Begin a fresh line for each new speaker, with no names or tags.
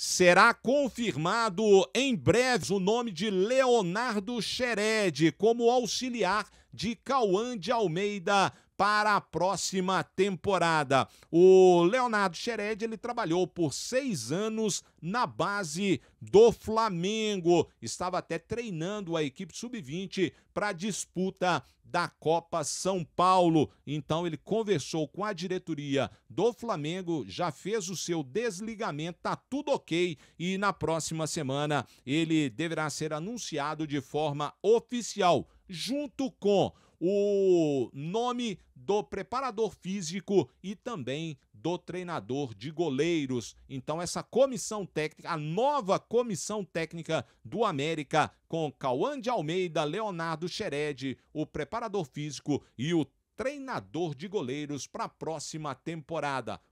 será confirmado em breve o nome de Leonardo Xered como auxiliar de Cauã de Almeida para a próxima temporada. O Leonardo Xered, ele trabalhou por seis anos na base do Flamengo. Estava até treinando a equipe sub-20 para a disputa da Copa São Paulo. Então ele conversou com a diretoria do Flamengo, já fez o seu desligamento, tá tudo ok e na próxima semana ele deverá ser anunciado de forma oficial junto com o nome do preparador físico e também do treinador de goleiros. Então, essa comissão técnica, a nova comissão técnica do América, com Cauã de Almeida, Leonardo Xered, o preparador físico e o treinador de goleiros para a próxima temporada.